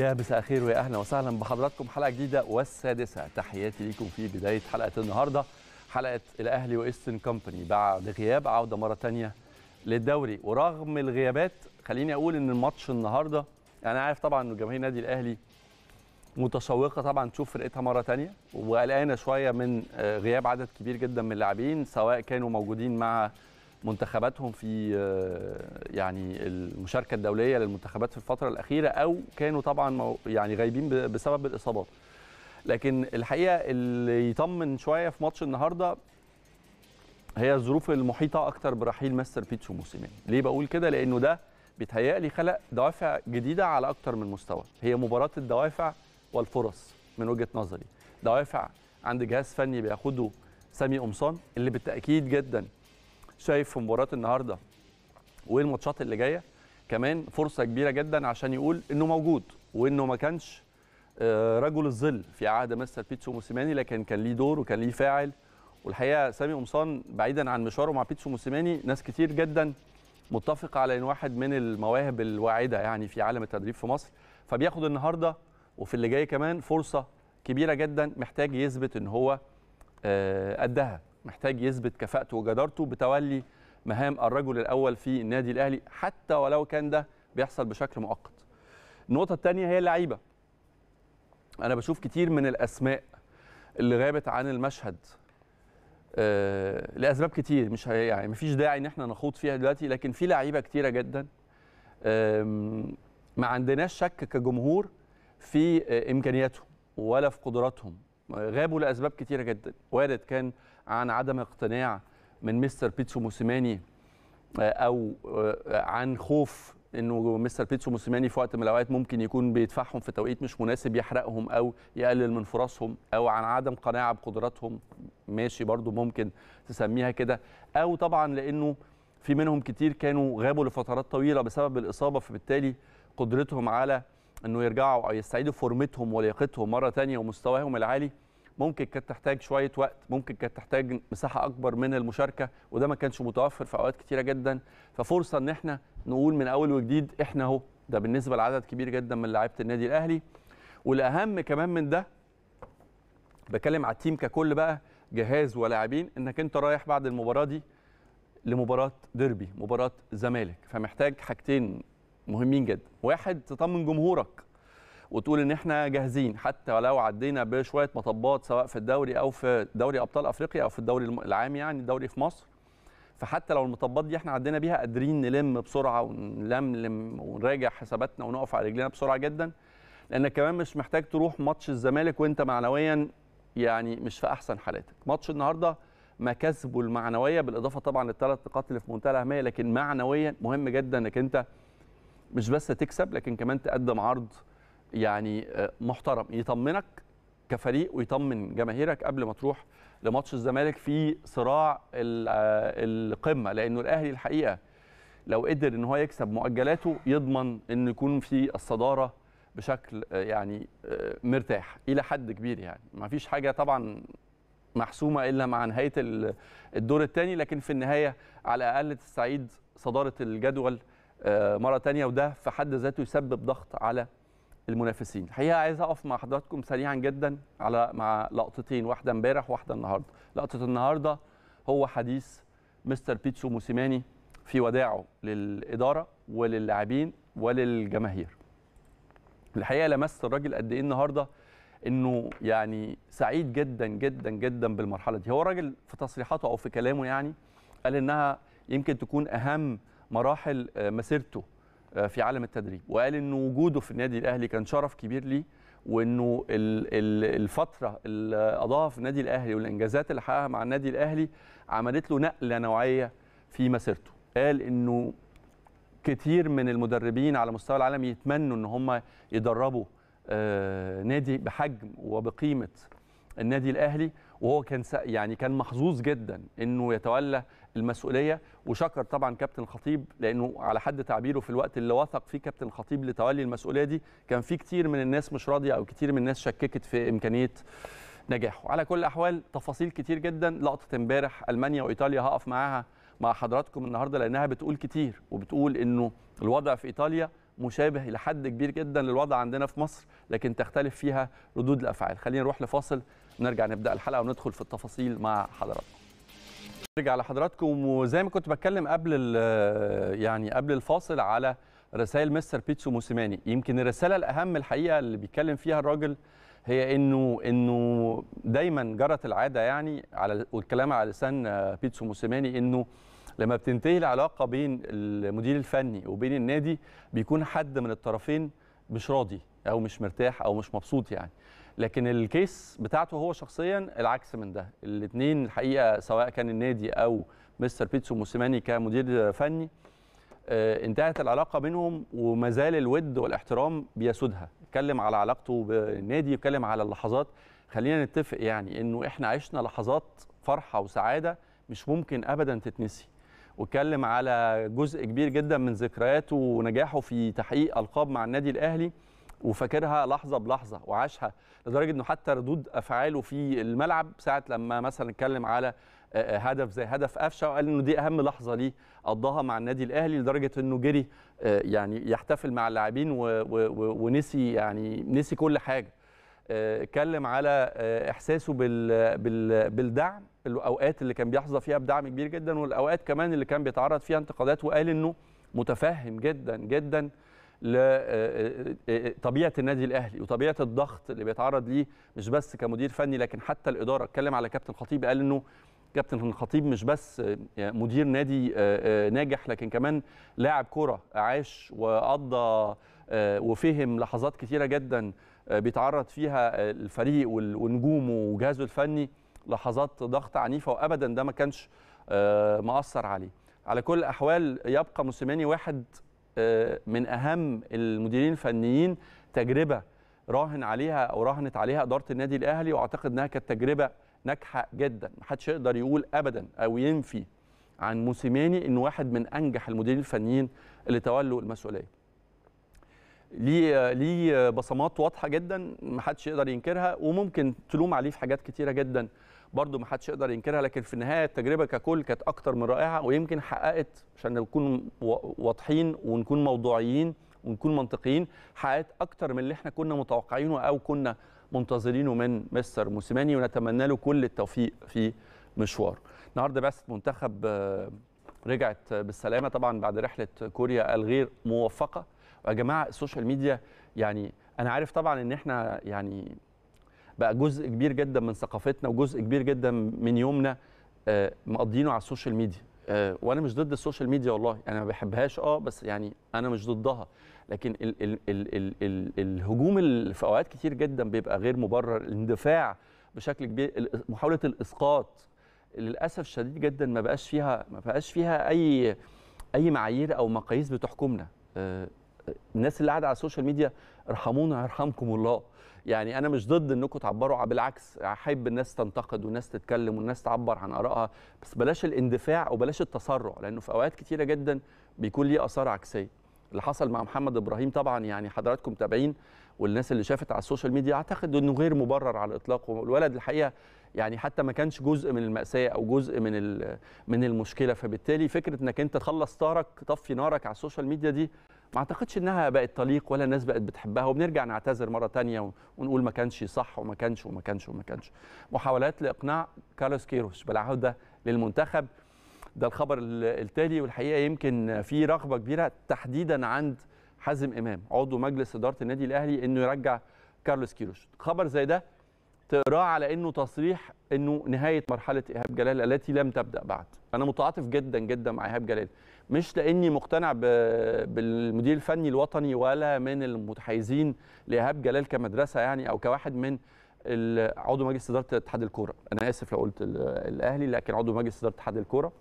يا مساء الخير ويا اهلا وسهلا بحضراتكم حلقه جديده والسادسه تحياتي ليكم في بدايه حلقه النهارده حلقه الاهلي وايسترن كومباني بعد غياب عوده مره ثانيه للدوري ورغم الغيابات خليني اقول ان الماتش النهارده يعني انا عارف طبعا ان جماهير النادي الاهلي متشوقه طبعا تشوف فرقتها مره ثانيه وقلقانه شويه من آه، غياب عدد كبير جدا من اللاعبين سواء كانوا موجودين مع منتخباتهم في آه، يعني المشاركه الدوليه للمنتخبات في الفتره الاخيره او كانوا طبعا يعني غايبين بسبب الاصابات لكن الحقيقه اللي يطمن شويه في ماتش النهارده هي الظروف المحيطه اكتر برحيل ماستر بيتشو موسيماني ليه بقول كده لانه ده بيتهيألي خلق دوافع جديده على اكتر من مستوى هي مباراه الدوافع والفرص من وجهه نظري دوافع عند جهاز فني بياخده سامي قمصان اللي بالتاكيد جدا شايف في مباراه النهارده والماتشات اللي جايه كمان فرصه كبيره جدا عشان يقول انه موجود وانه ما كانش آه، رجل الظل في عهد مستر بيتسو موسيماني لكن كان ليه دور وكان ليه فاعل والحقيقه سامي قمصان بعيدا عن مشواره مع بيتسو موسيماني ناس كتير جدا متفقه على ان واحد من المواهب الواعده يعني في عالم التدريب في مصر فبياخد النهارده وفي اللي جاي كمان فرصه كبيره جدا محتاج يثبت ان هو آه، قدها محتاج يثبت كفاءته وجدارته بتولي مهام الرجل الاول في النادي الاهلي حتى ولو كان ده بيحصل بشكل مؤقت. النقطه الثانيه هي اللعيبه. انا بشوف كتير من الاسماء اللي غابت عن المشهد آه، لاسباب كتير مش يعني مفيش داعي ان احنا نخوض فيها دلوقتي لكن في لعيبه كتيره جدا ما عندناش شك كجمهور في آه، امكانياتهم ولا في قدراتهم غابوا لاسباب كتيره جدا وارد كان عن عدم اقتناع من مستر بيتسو موسيماني آه، او آه، عن خوف انه مستر بيتسو موسيماني في وقت من الاوقات ممكن يكون بيدفعهم في توقيت مش مناسب يحرقهم او يقلل من فرصهم او عن عدم قناعه بقدراتهم ماشي برضو ممكن تسميها كده او طبعا لانه في منهم كتير كانوا غابوا لفترات طويله بسبب الاصابه فبالتالي قدرتهم على انه يرجعوا او يستعيدوا فورمتهم ولياقتهم مره ثانيه ومستواهم العالي ممكن كانت تحتاج شويه وقت ممكن كانت تحتاج مساحه اكبر من المشاركه وده ما كانش متوفر في اوقات كتيره جدا ففرصه ان احنا نقول من اول وجديد احنا اهو ده بالنسبه لعدد كبير جدا من لاعيبه النادي الاهلي والاهم كمان من ده بكلم على التيم ككل بقى جهاز ولاعبين انك انت رايح بعد المباراه دي لمباراه ديربي مباراه زمالك فمحتاج حاجتين مهمين جدا واحد تطمن جمهورك وتقول ان احنا جاهزين حتى لو عدينا بشويه مطبات سواء في الدوري او في دوري ابطال افريقيا او في الدوري العام يعني الدوري في مصر فحتى لو المطبات دي احنا عدينا بيها قادرين نلم بسرعه ونلملم ونراجع حساباتنا ونقف على رجلينا بسرعه جدا لانك كمان مش محتاج تروح ماتش الزمالك وانت معنويا يعني مش في احسن حالاتك ماتش النهارده مكاسبه المعنويه بالاضافه طبعا للثلاث نقاط اللي في منتهى الاهميه لكن معنويا مهم جدا انك انت مش بس تكسب لكن كمان تقدم عرض يعني آه، محترم يطمنك كفريق ويطمن جماهيرك قبل ما تروح لماتش الزمالك في صراع آه، القمه لانه الاهلي الحقيقه لو قدر ان هو يكسب مؤجلاته يضمن ان يكون في الصداره بشكل آه، يعني مرتاح الى حد كبير يعني ما فيش حاجه طبعا محسومه الا مع نهايه الدور الثاني لكن في النهايه على الاقل تستعيد صداره الجدول مره ثانيه وده في حد ذاته يسبب ضغط على المنافسين الحقيقه عايز اقف مع حضراتكم سريعا جدا على مع لقطتين واحده امبارح واحده النهارده لقطه النهارده هو حديث مستر بيتسو موسيماني في وداعه للاداره وللاعبين وللجماهير الحقيقه لمست الراجل قد ايه النهارده انه يعني سعيد جدا جدا جدا بالمرحله دي هو الراجل في تصريحاته او في كلامه يعني قال انها يمكن تكون اهم مراحل آه، مسيرته آه، في عالم التدريب وقال ان وجوده في النادي الاهلي كان شرف كبير ليه وانه الفتره اللي قضاها في النادي الاهلي والانجازات اللي حققها مع النادي الاهلي عملت له نقله نوعيه في مسيرته قال انه كتير من المدربين على مستوى العالم يتمنوا ان هم يدربوا آه، نادي بحجم وبقيمه النادي الاهلي وهو كان يعني كان محظوظ جدا انه يتولى المسؤوليه وشكر طبعا كابتن خطيب لانه على حد تعبيره في الوقت اللي وثق فيه كابتن خطيب لتولي المسؤوليه دي كان في كتير من الناس مش راضيه او كتير من الناس شككت في امكانيه نجاحه على كل الاحوال تفاصيل كتير جدا لقطه امبارح المانيا وايطاليا هقف معاها مع حضراتكم النهارده لانها بتقول كتير وبتقول انه الوضع في ايطاليا مشابه الى حد كبير جدا للوضع عندنا في مصر لكن تختلف فيها ردود الافعال خلينا نروح لفاصل نرجع نبدا الحلقه وندخل في التفاصيل مع حضراتكم ارجع لحضراتكم وزي ما كنت بتكلم قبل يعني قبل الفاصل على رسائل مستر بيتسو موسيماني يمكن الرساله الاهم الحقيقه اللي بيتكلم فيها الراجل هي انه انه دايما جرت العاده يعني على والكلام على لسان بيتسو موسيماني انه لما بتنتهي العلاقه بين المدير الفني وبين النادي بيكون حد من الطرفين مش راضي او مش مرتاح او مش مبسوط يعني لكن الكيس بتاعته هو شخصيا العكس من ده الاثنين الحقيقه سواء كان النادي او مستر بيتسو موسيماني كمدير فني آه، انتهت العلاقه بينهم وما زال الود والاحترام بيسودها اتكلم على علاقته بالنادي اتكلم على اللحظات خلينا نتفق يعني انه احنا عشنا لحظات فرحه وسعاده مش ممكن ابدا تتنسي واتكلم على جزء كبير جدا من ذكرياته ونجاحه في تحقيق القاب مع النادي الاهلي وفاكرها لحظه بلحظه وعاشها لدرجه انه حتى ردود افعاله في الملعب ساعه لما مثلا اتكلم على آه، آه، هدف زي هدف قفشه وقال انه دي اهم لحظه ليه قضاها مع النادي الاهلي لدرجه انه جري آه، يعني يحتفل مع اللاعبين ونسي يعني نسي كل حاجه اتكلم على احساسه بالدعم الاوقات اللي كان بيحظى فيها بدعم كبير جدا والاوقات كمان اللي كان بيتعرض فيها انتقادات وقال انه متفهم جدا جدا لطبيعه آه، آه، آه، النادي الاهلي وطبيعه الضغط اللي بيتعرض ليه مش بس كمدير فني لكن حتى الاداره اتكلم على كابتن خطيب قال انه كابتن الخطيب مش بس يعني مدير نادي ناجح لكن كمان لاعب كره عاش وقضى وفهم لحظات كثيره جدا بيتعرض فيها الفريق ونجومه وجهازه الفني لحظات ضغط عنيفه وابدا ده ما كانش مأثر عليه على كل الاحوال يبقى موسيماني واحد من اهم المديرين الفنيين تجربه راهن عليها او راهنت عليها اداره النادي الاهلي واعتقد انها كانت تجربه ناجحه جدا محدش يقدر يقول ابدا او ينفي عن موسيماني انه واحد من انجح المديرين الفنيين اللي تولوا المسؤوليه ليه ليه بصمات واضحه جدا محدش يقدر ينكرها وممكن تلوم عليه في حاجات كتيره جدا برضو ما حدش يقدر ينكرها لكن في النهايه التجربه ككل كانت اكتر من رائعه ويمكن حققت عشان نكون واضحين ونكون موضوعيين ونكون منطقيين حققت اكتر من اللي احنا كنا متوقعينه او كنا منتظرينه من مستر موسيماني ونتمنى له كل التوفيق في مشواره. النهارده بس منتخب آه، رجعت بالسلامه طبعا بعد رحله كوريا الغير موفقه. يا جماعه السوشيال ميديا يعني انا عارف طبعا ان احنا يعني بقى جزء كبير جدا من ثقافتنا وجزء كبير جدا من يومنا آه، مقضينه على السوشيال ميديا آه، وانا مش ضد السوشيال ميديا والله انا يعني ما بحبهاش اه بس يعني انا مش ضدها لكن ال ال ال ال ال الهجوم في اوقات كتير جدا بيبقى غير مبرر الاندفاع بشكل كبير محاوله الاسقاط للاسف الشديد جدا ما بقاش فيها ما بقاش فيها اي اي معايير او مقاييس بتحكمنا آه، الناس اللي قاعده على السوشيال ميديا ارحمونا يرحمكم الله يعني انا مش ضد انكم تعبروا بالعكس احب الناس تنتقد والناس تتكلم والناس تعبر عن ارائها بس بلاش الاندفاع وبلاش التسرع لانه في اوقات كتيره جدا بيكون ليه اثار عكسيه اللي حصل مع محمد ابراهيم طبعا يعني حضراتكم متابعين والناس اللي شافت على السوشيال ميديا اعتقد انه غير مبرر على الاطلاق والولد الحقيقه يعني حتى ما كانش جزء من المأساة أو جزء من من المشكلة فبالتالي فكرة إنك أنت تخلص طارك طفي نارك على السوشيال ميديا دي ما اعتقدش انها بقت طليق ولا الناس بقت بتحبها وبنرجع نعتذر مره ثانيه ونقول ما كانش صح وما كانش وما كانش وما كانش محاولات لاقناع كارلوس كيروش بالعوده للمنتخب ده الخبر التالي والحقيقه يمكن في رغبه كبيره تحديدا عند حازم امام عضو مجلس اداره النادي الاهلي انه يرجع كارلوس كيروش خبر زي ده تقراه على انه تصريح انه نهايه مرحله ايهاب جلال التي لم تبدا بعد انا متعاطف جدا جدا مع ايهاب جلال مش لاني مقتنع بالمدير الفني الوطني ولا من المتحيزين لايهاب جلال كمدرسه يعني او كواحد من عضو مجلس اداره اتحاد الكوره انا اسف لو قلت الاهلي لكن عضو مجلس اداره اتحاد الكوره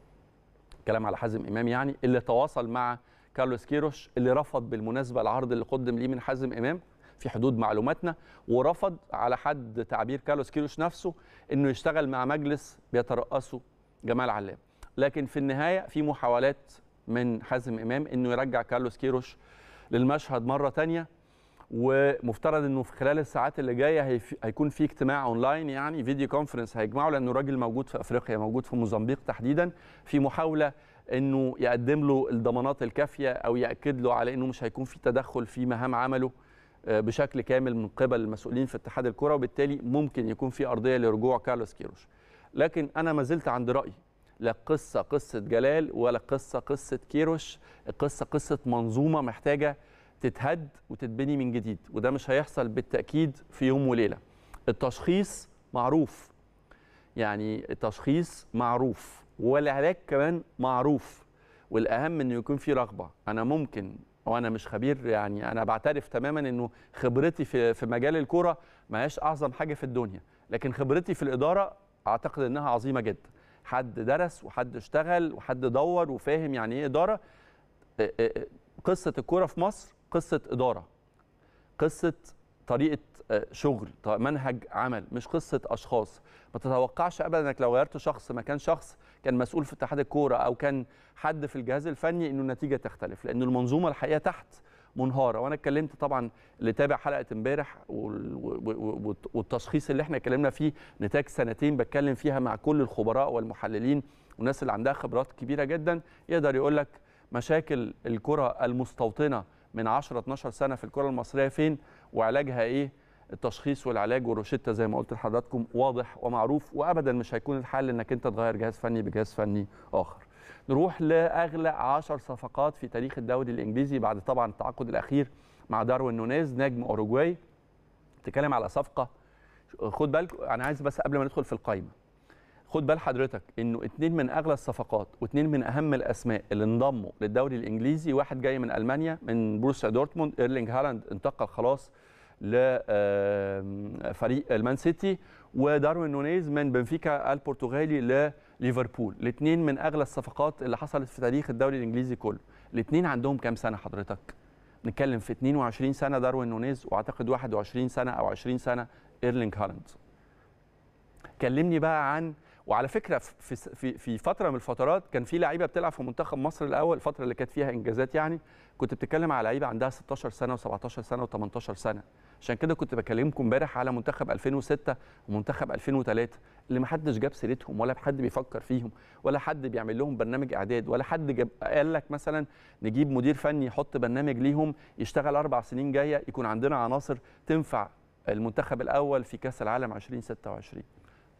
كلام على حازم امام يعني اللي تواصل مع كارلوس كيروش اللي رفض بالمناسبه العرض اللي قدم ليه من حازم امام في حدود معلوماتنا ورفض على حد تعبير كارلوس كيروش نفسه انه يشتغل مع مجلس بيترأسه جمال علام لكن في النهايه في محاولات من حازم امام انه يرجع كارلوس كيروش للمشهد مره ثانيه ومفترض انه في خلال الساعات اللي جايه هيكون في اجتماع اونلاين يعني فيديو كونفرنس هيجمعه لانه الراجل موجود في افريقيا موجود في موزمبيق تحديدا في محاوله انه يقدم له الضمانات الكافيه او ياكد له على انه مش هيكون في تدخل في مهام عمله آه، بشكل كامل من قبل المسؤولين في اتحاد الكره وبالتالي ممكن يكون في ارضيه لرجوع كارلوس كيروش لكن انا ما زلت عند رايي لا قصه قصه جلال ولا قصه قصه كيروش القصه قصه منظومه محتاجه تتهد وتتبني من جديد وده مش هيحصل بالتاكيد في يوم وليله التشخيص معروف يعني التشخيص معروف والعلاج كمان معروف والاهم انه يكون في رغبه انا ممكن وانا مش خبير يعني انا بعترف تماما انه خبرتي في في مجال الكوره ما هياش اعظم حاجه في الدنيا لكن خبرتي في الاداره اعتقد انها عظيمه جدا حد درس وحد اشتغل وحد دور وفاهم يعني ايه اداره آه، آه، آه، قصه الكوره في مصر قصه اداره قصه طريقه شغل منهج عمل مش قصه اشخاص ما تتوقعش ابدا انك لو غيرت شخص ما كان شخص كان مسؤول في اتحاد الكوره او كان حد في الجهاز الفني انه النتيجه تختلف لان المنظومه الحقيقه تحت منهاره وانا اتكلمت طبعا اللي تابع حلقه امبارح والتشخيص اللي احنا اتكلمنا فيه نتاج سنتين بتكلم فيها مع كل الخبراء والمحللين والناس اللي عندها خبرات كبيره جدا يقدر يقول لك مشاكل الكره المستوطنه من 10 12 سنه في الكره المصريه فين وعلاجها ايه التشخيص والعلاج والروشتة زي ما قلت لحضراتكم واضح ومعروف وابدا مش هيكون الحل انك انت تغير جهاز فني بجهاز فني اخر نروح لاغلى 10 صفقات في تاريخ الدوري الانجليزي بعد طبعا التعاقد الاخير مع داروين نونيز نجم اوروجواي تتكلم على صفقه خد بالك انا عايز بس قبل ما ندخل في القائمه خد بال حضرتك انه اتنين من اغلى الصفقات واتنين من اهم الاسماء اللي انضموا للدوري الانجليزي واحد جاي من المانيا من بروسيا دورتموند ايرلينج هالاند انتقل خلاص لفريق المان سيتي وداروين نونيز من بنفيكا البرتغالي ليفربول الاثنين من اغلى الصفقات اللي حصلت في تاريخ الدوري الانجليزي كله الاثنين عندهم كام سنه حضرتك نتكلم في 22 سنه داروين نونيز واعتقد 21 سنه او 20 سنه ايرلينج هالاند كلمني بقى عن وعلى فكره في في في فتره من الفترات كان في لعيبه بتلعب في منتخب مصر الاول الفتره اللي كانت فيها انجازات يعني كنت بتتكلم على لعيبه عندها 16 سنه و17 سنه و18 سنه عشان كده كنت بكلمكم امبارح على منتخب 2006 ومنتخب 2003 اللي ما حدش جاب سيرتهم ولا حد بيفكر فيهم ولا حد بيعمل لهم برنامج اعداد ولا حد جاب قال لك مثلا نجيب مدير فني يحط برنامج ليهم يشتغل اربع سنين جايه يكون عندنا عناصر تنفع المنتخب الاول في كاس العالم 2026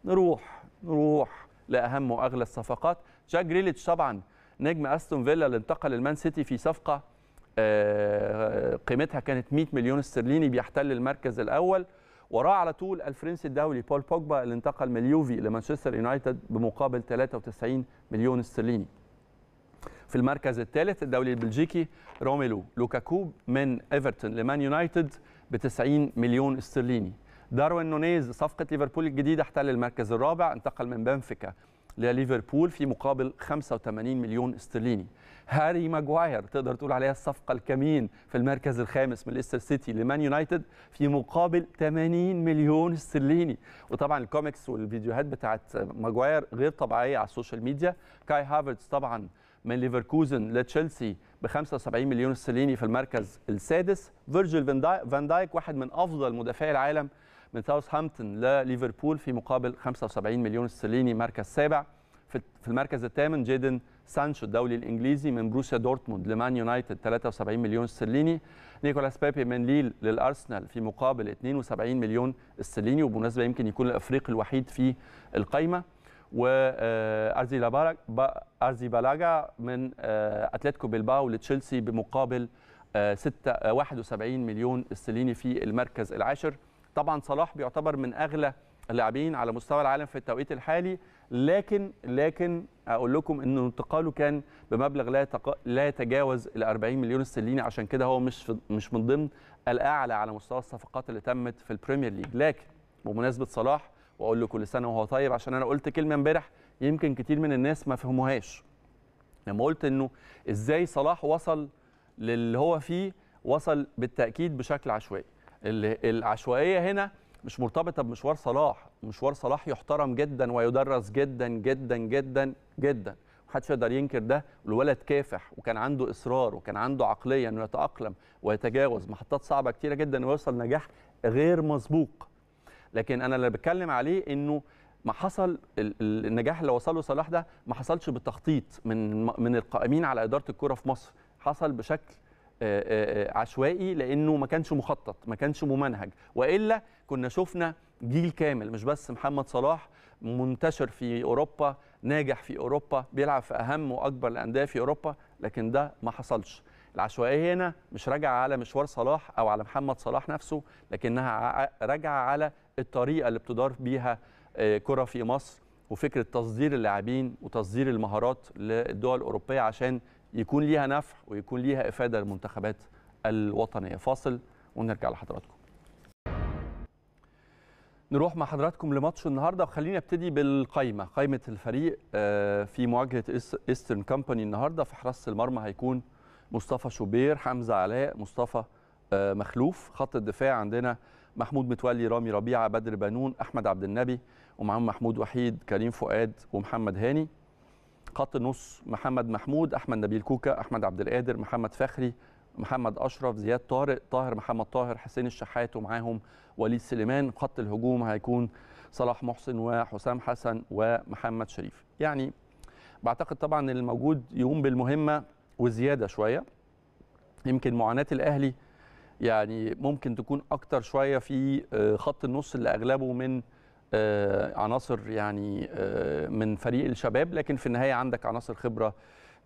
نروح نروح لاهم واغلى الصفقات جاك جريليتش طبعا نجم استون فيلا اللي انتقل للمان سيتي في صفقه آه، قيمتها كانت 100 مليون استرليني بيحتل المركز الاول وراه على طول الفرنسي الدولي بول بوجبا اللي انتقل من اليوفي لمانشستر يونايتد بمقابل 93 مليون استرليني في المركز الثالث الدولي البلجيكي روميلو لوكاكو من ايفرتون لمان يونايتد ب 90 مليون استرليني داروين نونيز صفقه ليفربول الجديده احتل المركز الرابع انتقل من بنفيكا لليفربول في مقابل 85 مليون استرليني هاري ماجواير تقدر تقول عليها الصفقه الكمين في المركز الخامس من ليستر سيتي لمان يونايتد في مقابل 80 مليون استرليني وطبعا الكوميكس والفيديوهات بتاعت ماجواير غير طبيعيه على السوشيال ميديا كاي هافرتز طبعا من ليفركوزن لتشيلسي ب 75 مليون استرليني في المركز السادس فيرجيل فان دايك واحد من افضل مدافعي العالم من ساوثهامبتون لليفربول في مقابل 75 مليون استرليني مركز سابع في المركز الثامن جيدن سانشو الدولي الانجليزي من بروسيا دورتموند لمان يونايتد 73 مليون استرليني نيكولاس بيبي من ليل للارسنال في مقابل 72 مليون استرليني وبمناسبه يمكن يكون الافريقي الوحيد في القائمه وارزي آه، ارزي بالاجا من آه، اتلتيكو بلباو لتشيلسي بمقابل 71 آه، مليون استرليني في المركز العاشر طبعا صلاح بيعتبر من اغلى اللاعبين على مستوى العالم في التوقيت الحالي لكن لكن اقول لكم ان انتقاله كان بمبلغ لا لا يتجاوز ال 40 مليون استرليني عشان كده هو مش مش من ضمن الاعلى على مستوى الصفقات اللي تمت في البريمير ليج لكن بمناسبه صلاح واقول له كل سنه وهو طيب عشان انا قلت كلمه امبارح يمكن كتير من الناس ما فهموهاش لما قلت انه ازاي صلاح وصل للي هو فيه وصل بالتاكيد بشكل عشوائي العشوائيه هنا مش مرتبطه بمشوار صلاح مشوار صلاح يحترم جدا ويدرس جدا جدا جدا جدا محدش يقدر ينكر ده الولد كافح وكان عنده اصرار وكان عنده عقليه انه يتاقلم ويتجاوز محطات صعبه كتيره جدا ويوصل نجاح غير مسبوق لكن انا اللي بتكلم عليه انه ما حصل النجاح اللي وصله صلاح ده ما حصلش بالتخطيط من من القائمين على اداره الكره في مصر حصل بشكل آه، آه، آه، عشوائي لانه ما كانش مخطط ما كانش ممنهج والا كنا شفنا جيل كامل مش بس محمد صلاح منتشر في اوروبا ناجح في اوروبا بيلعب في اهم واكبر الانديه في اوروبا لكن ده ما حصلش العشوائيه هنا مش راجعه على مشوار صلاح او على محمد صلاح نفسه لكنها راجعه على الطريقه اللي بتدار بيها كره في مصر وفكره تصدير اللاعبين وتصدير المهارات للدول الاوروبيه عشان يكون ليها نفع ويكون ليها افاده للمنتخبات الوطنيه فاصل ونرجع لحضراتكم نروح مع حضراتكم لماتش النهارده وخلينا ابتدي بالقايمه قايمه الفريق آه، في مواجهه ايسترن كامباني النهارده في حراسه المرمى هيكون مصطفى شوبير حمزه علاء مصطفى آه، مخلوف خط الدفاع عندنا محمود متولي رامي ربيعه بدر بنون احمد عبد النبي ومعاهم محمود وحيد كريم فؤاد ومحمد هاني خط النص محمد محمود احمد نبيل كوكا احمد عبد القادر محمد فخري محمد اشرف زياد طارق طاهر محمد طاهر حسين الشحات ومعاهم وليد سليمان خط الهجوم هيكون صلاح محسن وحسام حسن ومحمد شريف يعني بعتقد طبعا الموجود يقوم بالمهمه وزياده شويه يمكن معاناه الاهلي يعني ممكن تكون اكتر شويه في آه، خط النص اللي اغلبه من آه، عناصر يعني آه، من فريق الشباب لكن في النهايه عندك عناصر خبره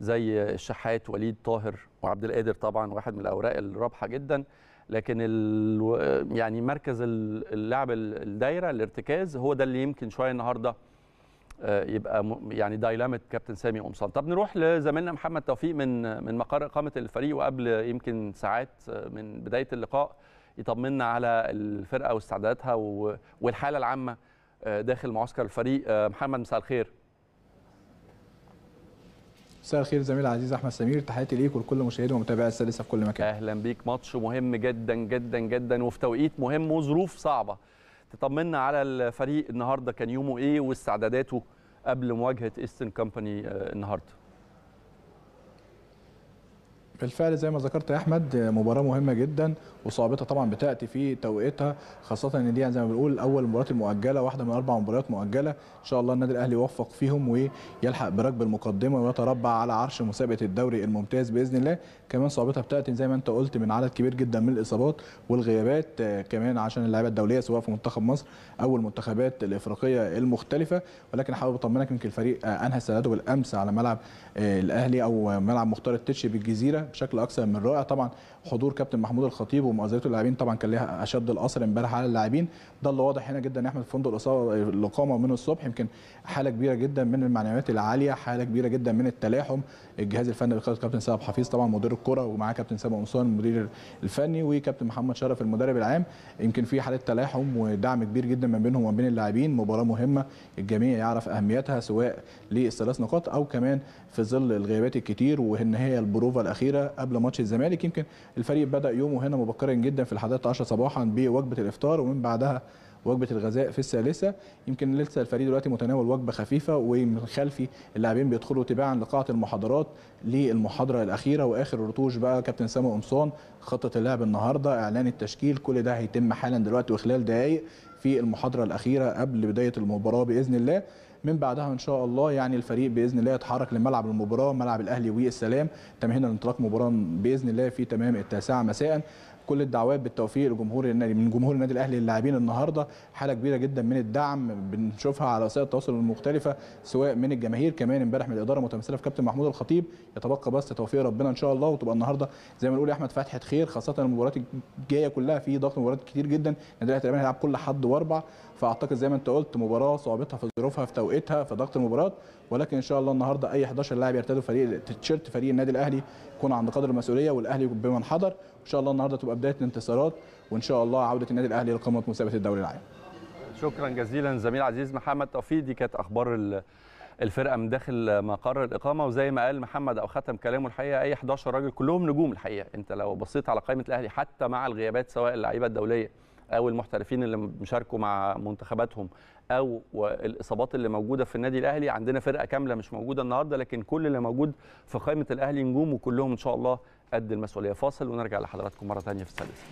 زي الشحات وليد طاهر وعبد القادر طبعا واحد من الاوراق الرابحه جدا لكن ال يعني مركز اللعب الدايره الارتكاز هو ده اللي يمكن شويه النهارده آه، يبقى يعني دايلامت كابتن سامي قمصان طب نروح لزميلنا محمد توفيق من من مقر اقامه الفريق وقبل يمكن ساعات من بدايه اللقاء يطمنا على الفرقه واستعداداتها والحاله العامه داخل معسكر الفريق آه، محمد مساء الخير مساء الخير زميل العزيز احمد سمير تحياتي ليك ولكل مشاهدي ومتابعي السادسه في كل مكان اهلا بيك ماتش مهم جدا جدا جدا وفي توقيت مهم وظروف صعبه تطمنا على الفريق النهارده كان يومه ايه واستعداداته قبل مواجهه ايستن آه، كومباني النهارده بالفعل زي ما ذكرت يا احمد مباراه مهمه جدا وصعوبتها طبعا بتاتي في توقيتها خاصه ان دي زي ما بنقول اول مباراه المؤجله واحده من اربع مباريات مؤجله ان شاء الله النادي الاهلي يوفق فيهم ويلحق بركب المقدمه ويتربع على عرش مسابقه الدوري الممتاز باذن الله كمان صعوبتها بتاتي زي ما انت قلت من عدد كبير جدا من الاصابات والغيابات كمان عشان اللعيبه الدوليه سواء في منتخب مصر او المنتخبات الافريقيه المختلفه ولكن حابب اطمنك يمكن الفريق انهى سنته بالامس على ملعب آه، الاهلي او ملعب مختار التتش بالجزيره بشكل اكثر من رائع طبعا حضور كابتن محمود الخطيب ومؤازرته اللاعبين طبعا كان ليها اشد الاثر امبارح على اللاعبين ده اللي واضح هنا جدا احمد فندق الاصابه الاقامه من الصبح يمكن حاله كبيره جدا من المعنويات العاليه حاله كبيره جدا من التلاحم الجهاز الفني بقياده كابتن سباب حفيظ طبعا مدير الكره ومعاه كابتن سبا قمصان المدير الفني وكابتن محمد شرف المدرب العام يمكن في حاله تلاحم ودعم كبير جدا ما بينهم وما بين اللاعبين مباراه مهمه الجميع يعرف اهميتها سواء للثلاث نقاط او كمان في ظل الغيابات الكتير وان هي البروفه الاخيره قبل ماتش الزمالك يمكن الفريق بدا يومه هنا مبكرا جدا في الحادية عشر صباحا بوجبه الافطار ومن بعدها وجبه الغذاء في الثالثه يمكن لسه الفريق دلوقتي متناول وجبه خفيفه ومن خلفي اللاعبين بيدخلوا تباعا لقاعه المحاضرات للمحاضره الاخيره واخر رتوش بقى كابتن سامي قمصان خطه اللعب النهارده اعلان التشكيل كل ده هيتم حالا دلوقتي وخلال دقائق في المحاضره الاخيره قبل بدايه المباراه باذن الله من بعدها ان شاء الله يعني الفريق باذن الله يتحرك لملعب المباراه ملعب الاهلي والسلام تمهيدا لانطلاق مباراه باذن الله في تمام التاسعه مساء كل الدعوات بالتوفيق لجمهور النادي من جمهور النادي الاهلي للاعبين النهارده حاله كبيره جدا من الدعم بنشوفها على وسائل التواصل المختلفه سواء من الجماهير كمان امبارح من الاداره متمثله في كابتن محمود الخطيب يتبقى بس توفيق ربنا ان شاء الله وتبقى النهارده زي ما نقول يا احمد فتحت خير خاصه المباريات الجايه كلها في ضغط مباريات كتير جدا النادي الاهلي تقريبا هيلعب كل حد واربع فاعتقد زي ما انت قلت مباراه صعوبتها في ظروفها في توقيتها في ضغط المباراه ولكن ان شاء الله النهارده اي 11 لاعب يرتدوا فريق تيشيرت فريق النادي الاهلي يكون عند قدر المسؤوليه والاهلي بمن حضر ان شاء الله النهارده تبقى بدايه الانتصارات وان شاء الله عوده النادي الاهلي لقمه مسابقه الدوري العام شكرا جزيلا زميل عزيز محمد توفيق دي كانت اخبار الفرقه من داخل مقر الاقامه وزي ما قال محمد او ختم كلامه الحقيقه اي 11 راجل كلهم نجوم الحقيقه انت لو بصيت على قائمه الاهلي حتى مع الغيابات سواء اللعيبه الدوليه او المحترفين اللي مشاركوا مع منتخباتهم او الاصابات اللي موجوده في النادي الاهلي عندنا فرقه كامله مش موجوده النهارده لكن كل اللي موجود في قائمه الاهلي نجوم وكلهم ان شاء الله قد المسؤوليه فاصل ونرجع لحضراتكم مره ثانيه في السادسه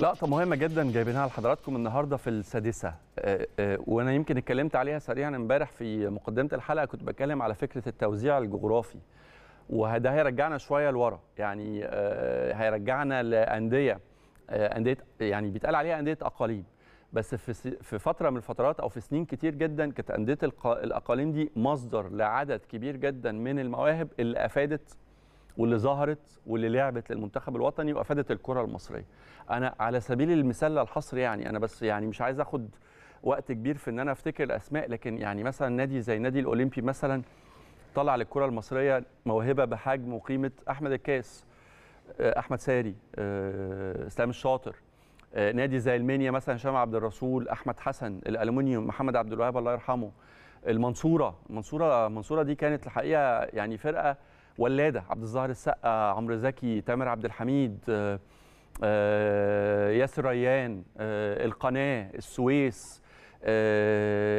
لقطه مهمه جدا جايبينها لحضراتكم النهارده في السادسه آه، آه، وانا يمكن اتكلمت عليها سريعا امبارح في مقدمه الحلقه كنت بتكلم على فكره التوزيع الجغرافي وده هيرجعنا شويه لورا يعني آه، هيرجعنا لانديه انديه يعني بيتقال عليها انديه اقاليم بس في في فتره من الفترات او في سنين كتير جدا كانت انديه الاقاليم دي مصدر لعدد كبير جدا من المواهب اللي افادت واللي ظهرت واللي لعبت للمنتخب الوطني وافادت الكره المصريه. انا على سبيل المثال الحصري يعني انا بس يعني مش عايز اخد وقت كبير في ان انا افتكر الاسماء لكن يعني مثلا نادي زي نادي الاولمبي مثلا طلع للكره المصريه موهبه بحجم وقيمه احمد الكاس آه، احمد ساري آه، اسلام الشاطر آه، نادي زي المنيا مثلا هشام عبد الرسول احمد حسن الالومنيوم محمد عبد الوهاب الله يرحمه المنصوره المنصوره المنصوره دي كانت الحقيقه يعني فرقه ولاده عبد الظاهر السقا عمرو زكي تامر عبد الحميد آه، آه، ياسر ريان القناه السويس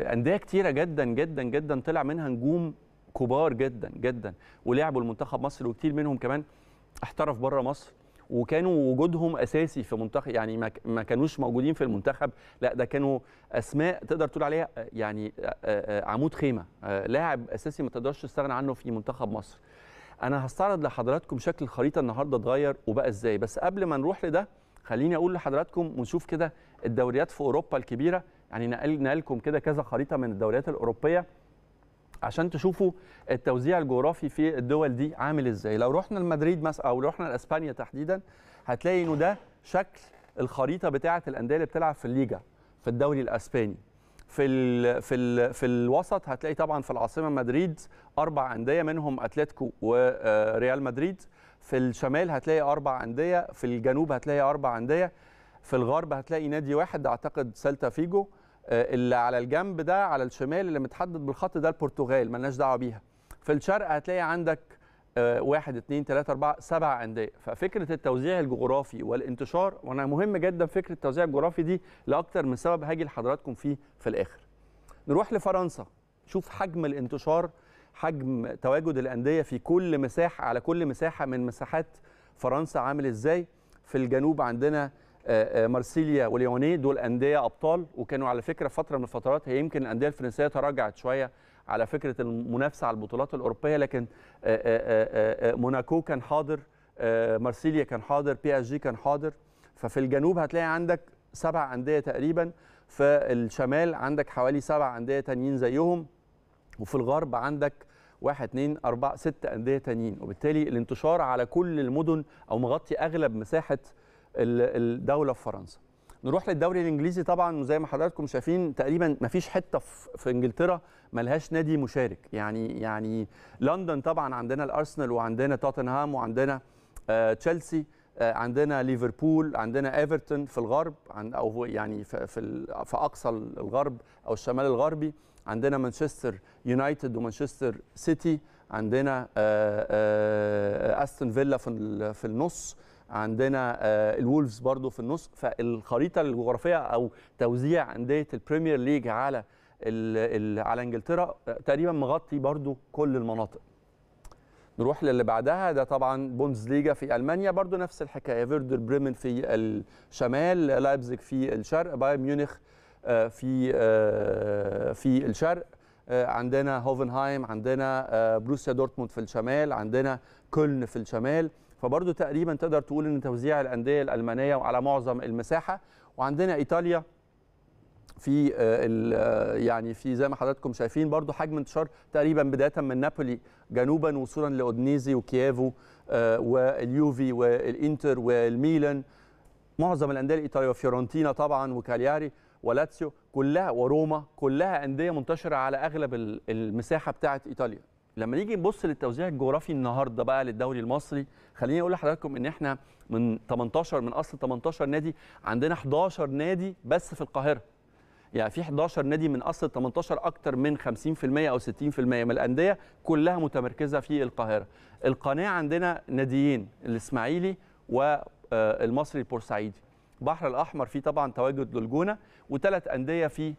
انديه كتيره جدا جدا جدا طلع منها نجوم كبار جدا جدا ولعبوا المنتخب مصر وكتير منهم كمان احترف بره مصر وكانوا وجودهم اساسي في منتخب يعني ما كانوش موجودين في المنتخب لا ده كانوا اسماء تقدر تقول عليها آه، يعني آه، آه، عمود خيمه لاعب اساسي ما تقدرش تستغنى عنه في منتخب مصر انا هستعرض لحضراتكم شكل الخريطه النهارده اتغير وبقى ازاي بس قبل ما نروح لده خليني اقول لحضراتكم ونشوف كده الدوريات في اوروبا الكبيره يعني نقل نقلكم كده كذا خريطه من الدوريات الاوروبيه عشان تشوفوا التوزيع الجغرافي في الدول دي عامل ازاي لو رحنا لمدريد مثلا او رحنا لاسبانيا تحديدا هتلاقي انه ده شكل الخريطه بتاعه الانديه اللي بتلعب في الليجا في الدوري الاسباني في الـ في الـ في الوسط هتلاقي طبعا في العاصمه مدريد اربع انديه منهم اتلتيكو وريال مدريد في الشمال هتلاقي اربع انديه في الجنوب هتلاقي اربع انديه في الغرب هتلاقي نادي واحد اعتقد سالتا فيجو آه، اللي على الجنب ده على الشمال اللي متحدد بالخط ده البرتغال ملناش دعوه بيها في الشرق هتلاقي عندك آه، واحد اثنين ثلاثة اربعه سبع انديه ففكره التوزيع الجغرافي والانتشار وانا مهم جدا فكره التوزيع الجغرافي دي لأكثر من سبب هاجي لحضراتكم فيه في الاخر نروح لفرنسا شوف حجم الانتشار حجم تواجد الانديه في كل مساحه على كل مساحه من مساحات فرنسا عامل ازاي في الجنوب عندنا آه، آه، مارسيليا وليوني دول انديه ابطال وكانوا على فكره فتره من الفترات هي يمكن الانديه الفرنسيه تراجعت شويه على فكره المنافسه على البطولات الاوروبيه لكن آه، موناكو كان حاضر مارسيليا كان حاضر بي اس جي كان حاضر ففي الجنوب هتلاقي عندك سبع انديه تقريبا في الشمال عندك حوالي سبع انديه تانيين زيهم وفي الغرب عندك واحد اثنين أربعة ست أندية تانيين وبالتالي الانتشار على كل المدن أو مغطي أغلب مساحة الدوله في فرنسا نروح للدوري الانجليزي طبعا زي ما حضراتكم شايفين تقريبا ما فيش حته في انجلترا ملهاش نادي مشارك يعني يعني لندن طبعا عندنا الارسنال وعندنا توتنهام وعندنا آه تشيلسي آه عندنا ليفربول عندنا ايفرتون في الغرب عن او يعني في في, في اقصى الغرب او الشمال الغربي عندنا مانشستر يونايتد ومانشستر سيتي عندنا آه, آه،, آه، استون فيلا في النص عندنا آه، الولفز برضو في النص فالخريطه الجغرافيه او توزيع انديه البريمير ليج على على انجلترا آه، تقريبا مغطي برضو كل المناطق نروح للي بعدها ده طبعا بونز ليجا في المانيا برضو نفس الحكايه فيردر بريمن في الشمال لايبزيج في الشرق بايرن ميونخ آه، في في الشرق عندنا هوفنهايم عندنا بروسيا دورتموند في الشمال عندنا كولن في الشمال فبرضه تقريبا تقدر تقول ان توزيع الانديه الالمانيه وعلى معظم المساحه وعندنا ايطاليا في آه، آه، يعني في زي ما حضراتكم شايفين برضو حجم انتشار تقريبا بدايه من نابولي جنوبا وصولا لاودنيزي وكيافو آه، واليوفي والانتر والميلان معظم الانديه الايطاليه وفيورنتينا طبعا وكالياري ولاتسيو كلها وروما كلها انديه منتشره على اغلب المساحه بتاعه ايطاليا لما نيجي نبص للتوزيع الجغرافي النهارده بقى للدوري المصري خليني اقول لحضراتكم ان احنا من 18 من اصل 18 نادي عندنا 11 نادي بس في القاهره يعني في 11 نادي من اصل 18 اكتر من 50% او 60% من الانديه كلها متمركزه في القاهره القناه عندنا ناديين الاسماعيلي والمصري آه، البورسعيدي البحر الاحمر فيه طبعا تواجد للجونه وثلاث انديه في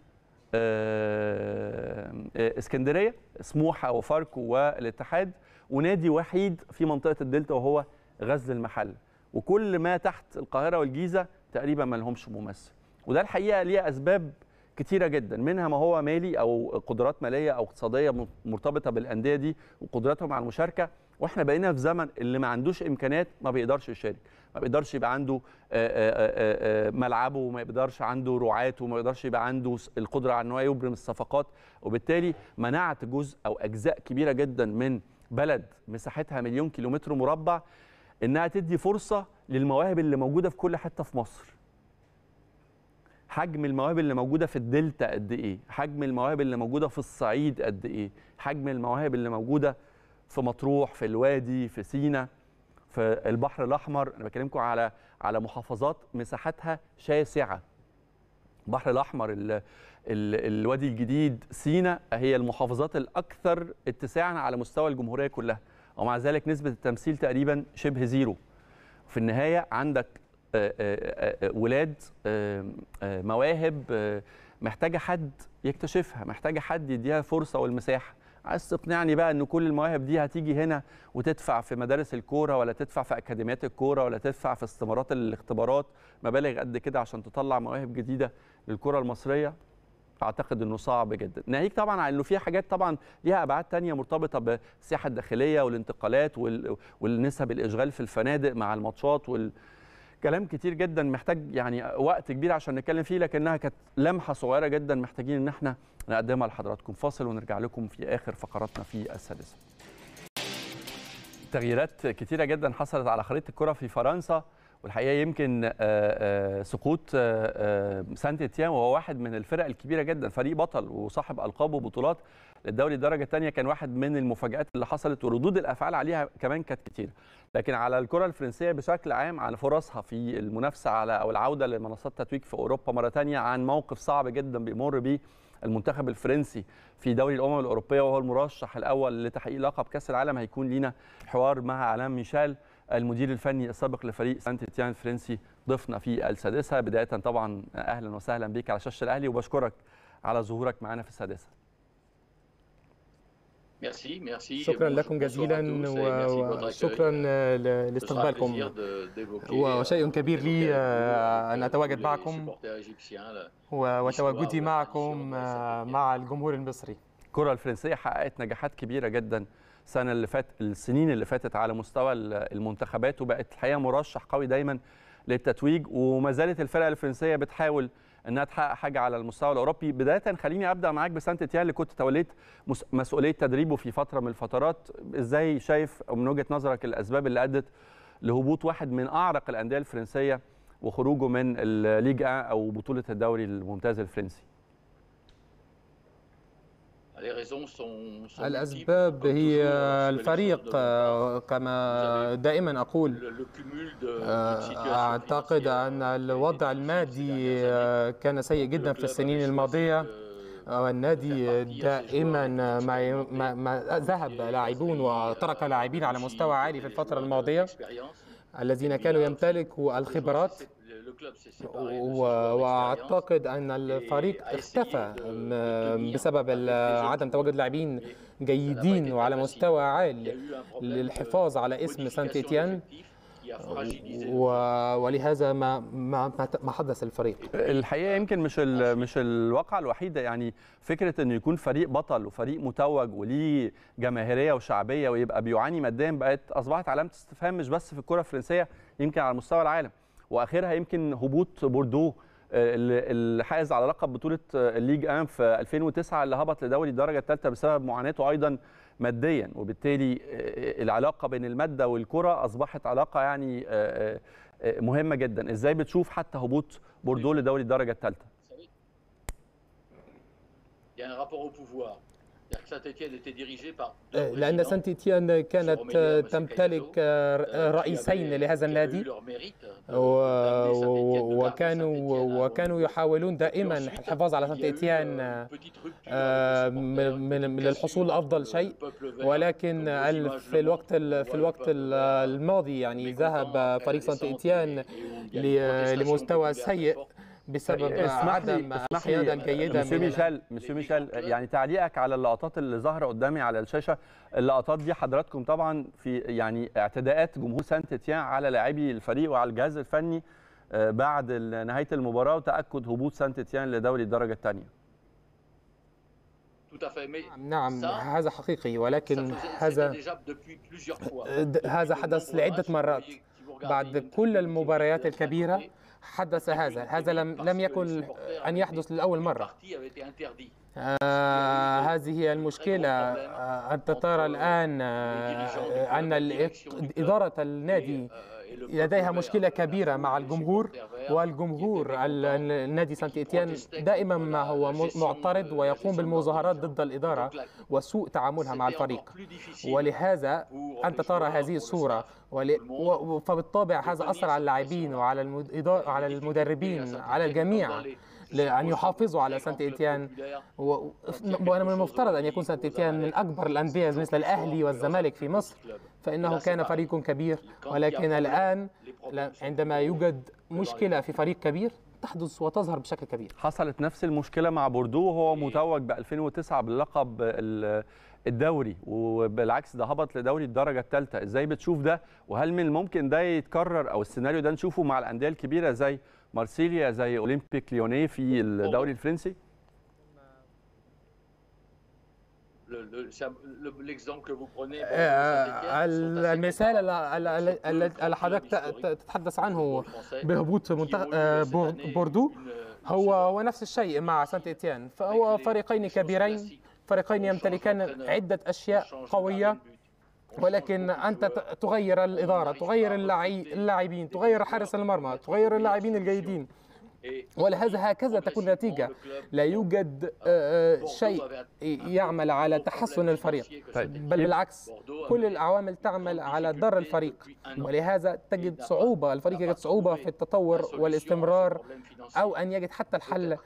آه، آه، اسكندريه سموحه وفاركو والاتحاد ونادي وحيد في منطقه الدلتا وهو غزل المحل وكل ما تحت القاهره والجيزه تقريبا ما لهمش ممثل وده الحقيقه ليه اسباب كتيره جدا منها ما هو مالي او قدرات ماليه او اقتصاديه مرتبطه بالانديه دي وقدراتهم على المشاركه واحنا بقينا في زمن اللي ما عندوش امكانيات ما بيقدرش يشارك ما بيقدرش يبقى عنده آه، آه، آه، ملعبه وما بيقدرش عنده رعاته وما بيقدرش يبقى عنده القدره على ان هو يبرم الصفقات وبالتالي منعت جزء او اجزاء كبيره جدا من بلد مساحتها مليون كيلومتر مربع انها تدي فرصه للمواهب اللي موجوده في كل حته في مصر حجم المواهب اللي موجوده في الدلتا قد ايه حجم المواهب اللي موجوده في الصعيد قد ايه حجم المواهب اللي موجوده في مطروح في الوادي في سينا في البحر الاحمر انا بكلمكم على على محافظات مساحتها شاسعه البحر الاحمر ال الوادي الجديد سينا هي المحافظات الاكثر اتساعا على مستوى الجمهوريه كلها ومع ذلك نسبه التمثيل تقريبا شبه زيرو في النهايه عندك آه، آه، آه، ولاد مواهب محتاجه حد يكتشفها محتاجه حد يديها فرصه والمساحه عايز تقنعني بقى ان كل المواهب دي هتيجي هنا وتدفع في مدارس الكوره ولا تدفع في اكاديميات الكوره ولا تدفع في استمارات الاختبارات مبالغ قد كده عشان تطلع مواهب جديده للكره المصريه اعتقد انه صعب جدا ناهيك طبعا عن انه في حاجات طبعا ليها ابعاد ثانيه مرتبطه بالسياحه الداخليه والانتقالات والنسب الاشغال في الفنادق مع الماتشات وال... كلام كتير جدا محتاج يعني وقت كبير عشان نتكلم فيه لكنها كانت لمحه صغيره جدا محتاجين ان احنا نقدمها لحضراتكم فاصل ونرجع لكم في اخر فقراتنا في السادسه تغييرات كتيره جدا حصلت على خريطه الكره في فرنسا والحقيقه يمكن آه، آه، سقوط آه، سانت اتيان وهو واحد من الفرق الكبيره جدا فريق بطل وصاحب القاب وبطولات للدوري الدرجه الثانيه كان واحد من المفاجات اللي حصلت وردود الافعال عليها كمان كانت كتير لكن على الكره الفرنسيه بشكل عام عن فرصها في المنافسه على او العوده لمنصات تتويج في اوروبا مره ثانيه عن موقف صعب جدا بيمر به المنتخب الفرنسي في دوري الامم الاوروبيه وهو المرشح الاول لتحقيق لقب كاس العالم هيكون لينا حوار مع علام ميشال المدير الفني السابق لفريق سانت تيان الفرنسي ضيفنا في السادسه بدايه طبعا اهلا وسهلا بك على شاشه الاهلي وبشكرك على ظهورك معنا في السادسه شكرا لكم جزيلا وشكرا لاستقبالكم وشيء كبير لي أن أتواجد معكم وتواجدي معكم مع الجمهور المصري الكرة الفرنسية حققت نجاحات كبيرة جدا السنة اللي فات السنين اللي فاتت على مستوى المنتخبات وبقت الحقيقة مرشح قوي دايما للتتويج وما زالت الفرقة الفرنسية بتحاول انها تحقق حاجه على المستوى الاوروبي بدايه خليني ابدا معاك بسانت تيان اللي كنت توليت مسؤوليه تدريبه في فتره من الفترات ازاي شايف من وجهه نظرك الاسباب اللي ادت لهبوط واحد من اعرق الانديه الفرنسيه وخروجه من الليج او بطوله الدوري الممتاز الفرنسي الأسباب هي الفريق آه، كما دائما أقول آه، أعتقد أن الوضع المادي آه، كان سيء جدا في السنين الماضية والنادي دائما ما, ما, ما ذهب لاعبون وترك euh, لاعبين على مستوى عالي في الفترة الماضية الذين كانوا euh, يمتلكوا الخبرات واعتقد ان الفريق اختفى بسبب عدم تواجد لاعبين جيدين وعلى مستوى عالي euh, للحفاظ على اسم سانت اتيان ولهذا ما ما ما حدث الفريق الحقيقه يمكن مش آه، مش الواقعه الوحيده يعني فكره انه يكون فريق بطل وفريق متوج وليه جماهيريه وشعبيه ويبقى بيعاني ماديا بقت اصبحت علامه استفهام مش بس في الكره الفرنسيه يمكن على مستوى العالم واخرها يمكن هبوط بوردو آه، الحائز على لقب بطوله آه، الليج ان في 2009 اللي هبط لدوري الدرجه الثالثه بسبب معاناته ايضا ماديا وبالتالي آه، العلاقه بين الماده والكره اصبحت علاقه يعني مهمه جدا ازاي بتشوف حتى هبوط بوردو لدوري الدرجه الثالثه Euh, لأن سانت إتيان كانت تمتلك euh, رئيسين لهذا النادي euh, وكانوا وكانوا يحاولون دائما الحفاظ على سانت إتيان من الحصول لأفضل شيء ولكن في الوقت في الوقت الماضي يعني ذهب فريق سانت إتيان لمستوى سيء بسبب إيه، عدم اسمح الجيده آه، مسيو ميشيل مسيو ميشيل آه، يعني تعليقك على اللقطات اللي ظاهره قدامي على الشاشه اللقطات دي حضراتكم طبعا في يعني اعتداءات جمهور سانت تيان على لاعبي الفريق وعلى الجهاز الفني آه، بعد نهايه المباراه وتاكد هبوط سانت تيان لدوري الدرجه الثانيه نعم, نعم، هذا حقيقي ولكن هذا هذا حدث لعدة مرات بعد كل المباريات الكبيرة حدث هذا هذا لم لم يكن أن يعني يحدث لأول مرة يعني آه، هذه هي المشكلة آه، أنت ترى الآن آه، أن إدارة النادي لديها مشكلة كبيرة مع الجمهور والجمهور النادي سانت إتيان دائما ما هو معترض ويقوم بالمظاهرات ضد الإدارة وسوء تعاملها مع الفريق ولهذا أنت ترى هذه الصورة فبالطبع هذا أثر على اللاعبين وعلى على المدربين على الجميع لأن يعني يحافظوا على إيه، سانت إتيان إيه، وأنا من المفترض أن يكون سانت إتيان من أكبر الأندية مثل الأهلي والزمالك في مصر فإنه كان فريق كبير ولكن الآن عندما يوجد مشكلة في فريق كبير تحدث وتظهر بشكل كبير حصلت نفس المشكلة مع بوردو وهو إيه. متوج ب 2009 باللقب الدوري وبالعكس ده هبط لدوري الدرجة الثالثة ازاي بتشوف ده وهل من الممكن ده يتكرر او السيناريو ده نشوفه مع الأندية الكبيرة زي مارسيليا زي اولمبيك ليوني في الدوري الفرنسي آه، المثال اللي حضرتك تتحدث عنه بهبوط منتخب آه، بوردو euh, هو هو نفس الشيء مع سانت اتيان فهو فريقين كبيرين فريقين يمتلكان عدة أشياء قوية ولكن انت تغير الاداره تغير اللاعبين تغير حارس المرمى تغير اللاعبين الجيدين ولهذا إيه. هكذا تكون النتيجة لا يوجد آه، آه، شيء يعمل على تحسن الفريق طيب، بل بالعكس كل العوامل تعمل على ضر الفريق ولهذا تجد صعوبة الفريق يجد صعوبة في التطور والاستمرار أو أن يجد حتى الحل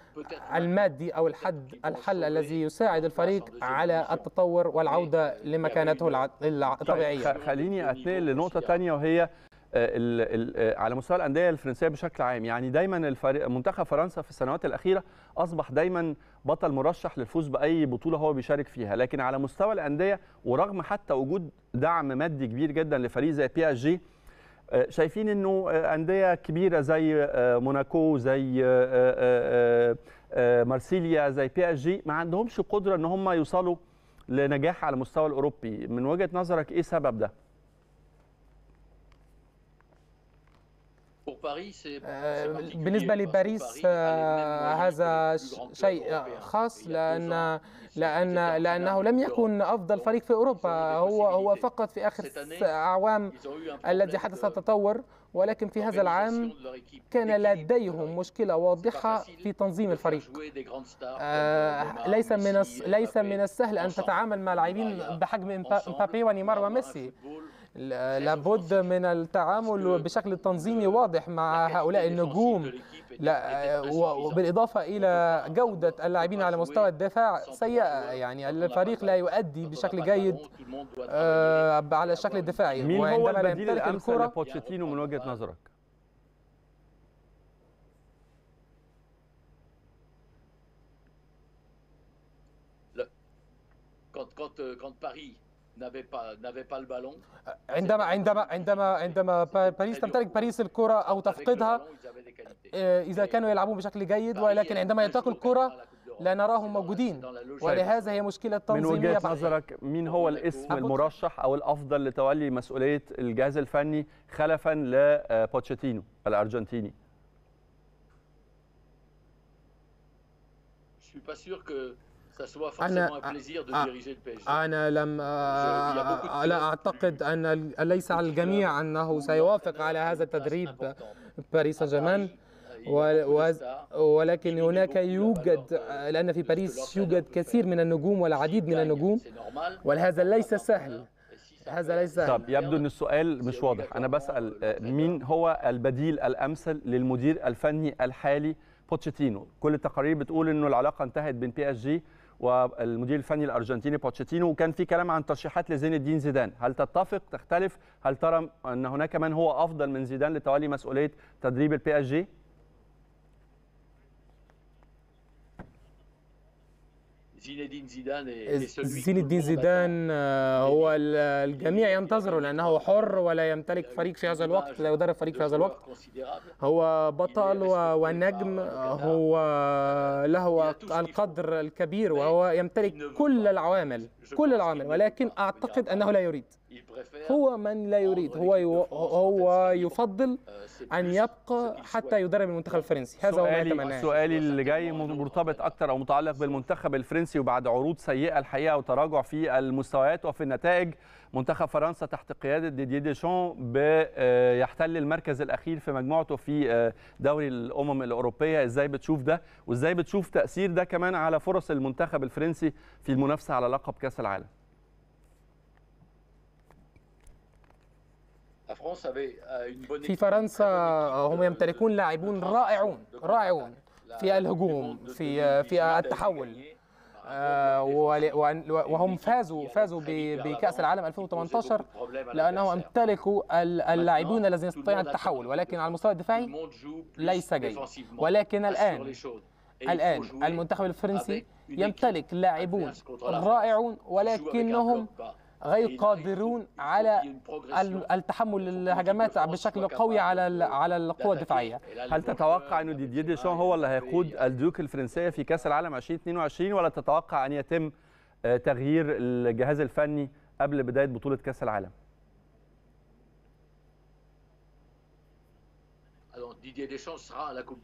المادي أو الحد الحل الذي يساعد الفريق على التطور والعودة لمكانته الطبيعية خليني أتنقل لنقطة ثانية وهي آه، آه، على مستوى الانديه الفرنسيه بشكل عام يعني دايما الفريق منتخب فرنسا في السنوات الاخيره اصبح دايما بطل مرشح للفوز باي بطوله هو بيشارك فيها لكن على مستوى الانديه ورغم حتى وجود دعم مادي كبير جدا لفريق زي بي اس جي آه، شايفين انه انديه كبيره زي موناكو زي مارسيليا زي بي اس جي ما عندهمش قدره ان هم يوصلوا لنجاح على المستوى الاوروبي من وجهه نظرك ايه سبب ده Euh, بالنسبة لباريس آه، هذا شيء آه، خاص لأن لأن لأنه لم يكن أفضل فريق في أوروبا هو هو فقط في آخر أعوام الذي حدث تطور ولكن في هذا العام كان لديهم مشكلة واضحة في تنظيم الفريق آه، ليس من ليس من السهل أن تتعامل مع لاعبين بحجم مبابي ونيمار وميسي آه، لابد من التعامل بشكل تنظيمي واضح مع هؤلاء النجوم لا آه، وبالاضافه الى جوده اللاعبين على مستوى الدفاع سيئه يعني الفريق لا يؤدي بشكل جيد آه، على الشكل الدفاعي مين هو البديل الامثل لبوتشيتينو من وجهه نظرك؟ Quand, quand, euh, quand Paris n'avait pas n'avait pas le ballon. Euh, عندما عندما عندما عندما باريس تمتلك باريس الكرة أو تفقدها آه، إذا كانوا يلعبون بشكل جيد ولكن عندما يمتلكوا الكرة لا نراهم موجودين ولهذا هي مشكلة تنظيمية من وجهة نظرك مين هو الاسم المرشح أو الأفضل لتولي مسؤولية الجهاز الفني خلفا لبوتشيتينو آه، الأرجنتيني؟ Je suis pas sûr que ça soit forcément أنا un plaisir de diriger le PSG. أنا لم لا أعتقد أن ليس على الجميع أنه سيوافق على هذا التدريب باريس سان جيرمان ولكن هناك يوجد euh, آه، لأن في باريس يوجد كثير من النجوم والعديد من النجوم وهذا ليس سهل هذا ليس سهل طب يبدو ان السؤال مش واضح انا بسال آه، مين هو البديل الامثل للمدير الفني الحالي بوتشيتينو كل التقارير بتقول انه العلاقه انتهت بين بي اس جي والمدير الفني الارجنتيني بوتشيتينو وكان في كلام عن ترشيحات لزين الدين زيدان هل تتفق تختلف هل ترى ان هناك من هو افضل من زيدان لتولي مسؤوليه تدريب البي اس جي زين زيدان إيه، إيه، زين الدين زيدان آه، هو الجميع ينتظره لانه حر ولا يمتلك فريق في هذا الوقت لا يدرب فريق في هذا الوقت هو بطل ونجم آه، هو له القدر الكبير وهو يمتلك كل العوامل كل العوامل ولكن اعتقد انه لا يريد هو من لا يريد هو هو يفضل ان يبقى حتى يدرب المنتخب الفرنسي هذا هو ما سؤالي اللي جاي مرتبط اكثر او متعلق بالمنتخب الفرنسي وبعد عروض سيئه الحقيقه وتراجع في المستويات وفي النتائج منتخب فرنسا تحت قياده ديدي ديشون آه، يحتل المركز الاخير في مجموعته في آه، دوري الامم الاوروبيه ازاي بتشوف ده وازاي بتشوف تاثير ده كمان على فرص المنتخب الفرنسي في المنافسه على لقب كاس العالم Euh, في فرنسا آه، هم يمتلكون لاعبون رائعون رائعون في الهجوم في آه، في التحول آه، وهم فازوا فازوا بكأس العالم 2018 لأنهم امتلكوا اللاعبون الذين يستطيعون التحول ولكن على المستوى الدفاعي ليس جيد ولكن الآن الآن المنتخب الفرنسي يمتلك لاعبون رائعون ولكنهم غير قادرون على التحمل الهجمات بشكل قوي على على القوى الدفاعيه هل تتوقع انه ديدييه ديشان هو اللي هيقود الديوك الفرنسيه في كاس العالم 2022 ولا تتوقع ان يتم آه، تغيير الجهاز الفني قبل بدايه بطوله كاس العالم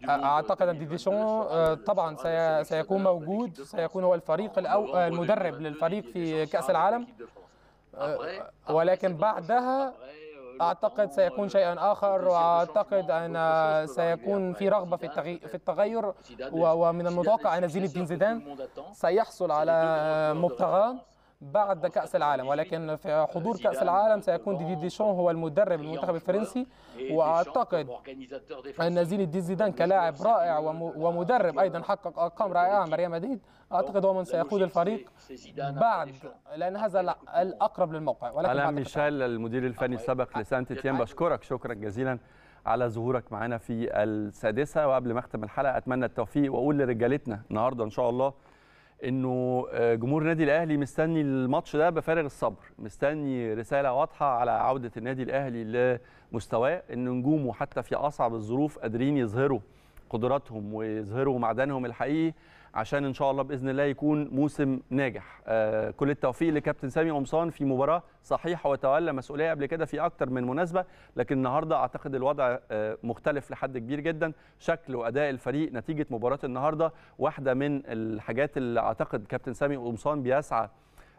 اعتقد ان ديديشون آه، طبعا سيكون موجود سيكون هو الفريق الاول المدرب للفريق في كاس العالم أه، ولكن بعدها اعتقد سيكون شيئا اخر واعتقد ان سيكون في رغبه في التغيير في التغير ومن المتوقع ان زين الدين زيدان سيحصل على مبتغاه بعد كأس العالم ولكن في حضور كأس العالم سيكون ديدي ديشون هو المدرب المنتخب الفرنسي وأعتقد أن زين الدين زيدان كلاعب رائع ومدرب أيضا حقق أرقام رائعة مع ريال مدريد أعتقد هو من سيقود الفريق بعد لأن هذا الأقرب للموقع ولكن أنا ميشيل المدير الفني السابق لسانت تيان بشكرك شكرا جزيلا على ظهورك معنا في السادسة وقبل ما أختم الحلقة أتمنى التوفيق وأقول لرجالتنا النهاردة إن شاء الله انه آه، جمهور النادي الاهلي مستني الماتش ده بفارغ الصبر مستني رساله واضحه على عوده النادي الاهلي لمستواه ان نجومه حتى في اصعب الظروف قادرين يظهروا قدراتهم ويظهروا معدنهم الحقيقي عشان ان شاء الله باذن الله يكون موسم ناجح آه كل التوفيق لكابتن سامي قمصان في مباراه صحيحه وتولى مسؤوليه قبل كده في اكتر من مناسبه لكن النهارده اعتقد الوضع آه مختلف لحد كبير جدا شكل واداء الفريق نتيجه مباراه النهارده واحده من الحاجات اللي اعتقد كابتن سامي قمصان بيسعى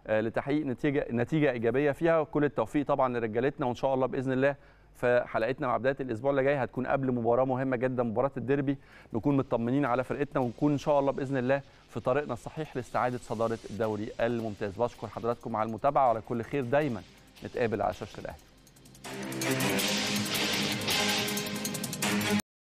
آه لتحقيق نتيجه نتيجه ايجابيه فيها كل التوفيق طبعا لرجالتنا وان شاء الله باذن الله فحلقتنا مع بدايه الاسبوع اللي جاي هتكون قبل مباراه مهمه جدا مباراه الديربي نكون مطمنين على فرقتنا ونكون ان شاء الله باذن الله في طريقنا الصحيح لاستعاده صداره الدوري الممتاز بشكر حضراتكم على المتابعه وعلى كل خير دايما نتقابل على شاشه الاهلي